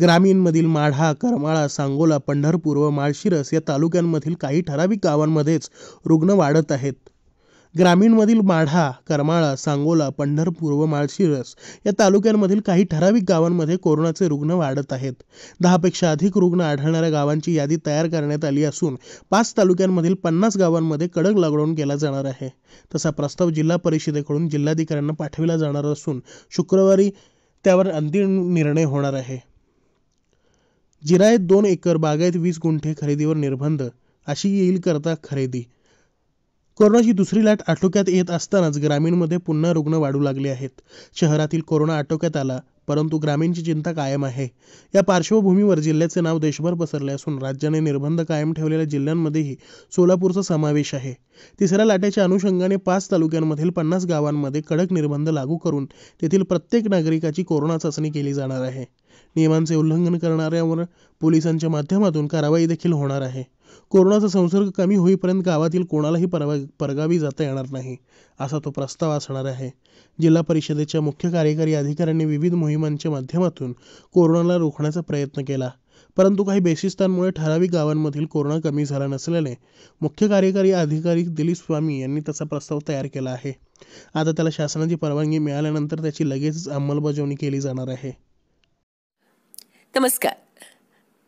ग्रामीणमधील माढा करमाळा सांगोला पंढरपूर व माळशिरस या तालुक्यांमधील काही ठराविक गावांमध्येच रुग्ण वाढत आहेत ग्रामीणमधील माढा करमाळा सांगोला पंढरपूर व माळशिरस या तालुक्यांमधील काही ठराविक गावांमध्ये कोरोनाचे रुग्ण वाढत आहेत दहापेक्षा अधिक रुग्ण आढळणाऱ्या गावांची यादी तयार करण्यात आली असून पाच तालुक्यांमधील पन्नास गावांमध्ये कडक लॉकडाऊन केला जाणार आहे तसा प्रस्ताव जिल्हा परिषदेकडून जिल्हाधिकाऱ्यांना पाठविला जाणार असून शुक्रवारी त्यावर अंतिम निर्णय होणार आहे जिरायत दोन एकर बागायत वीस गुंठे खरेदीवर निर्बंध अशी येईल करता खरेदी कोरोनाची दुसरी लाट आटोक्यात येत असतानाच ग्रामीणमध्ये पुन्हा रुग्ण वाढू लागले आहेत शहरातील कोरोना आटोक्यात आला परंतु ग्रामीणची चिंता कायम आहे या पार्श्वभूमीवर जिल्ह्याचे नाव देशभर पसरले असून राज्याने निर्बंध कायम ठेवलेल्या जिल्ह्यांमध्येही सोलापूरचा समावेश आहे तिसऱ्या लाटेच्या अनुषंगाने पाच तालुक्यांमधील पन्नास गावांमध्ये कडक निर्बंध लागू करून तेथील प्रत्येक नागरिकाची कोरोना चाचणी केली जाणार आहे नियमांचे उल्लंघन करणाऱ्यांवर पोलिसांच्या माध्यमातून कारवाई देखील होणार आहे कोरोनाचा संसर्ग कमी होईपर्यंत गावातील कोणालाही परवा परगावी जाता येणार नाही असा तो प्रस्ताव असणार आहे जिल्हा परिषदेच्या मुख्य कार्यकारी अधिकाऱ्यांनी विविध मोहिमांच्या माध्यमातून कोरोनाला रोखण्याचा प्रयत्न केला परंतु काही बेशिस्तांमुळे ठराविक गावांमधील कोरोना कमी झाला नसल्याने मुख्य कार्यकारी अधिकारी दिलीप स्वामी यांनी तसा प्रस्ताव तयार केला आहे आता त्याला शासनाची परवानगी मिळाल्यानंतर त्याची लगेच अंमलबजावणी केली जाणार आहे नमस्कार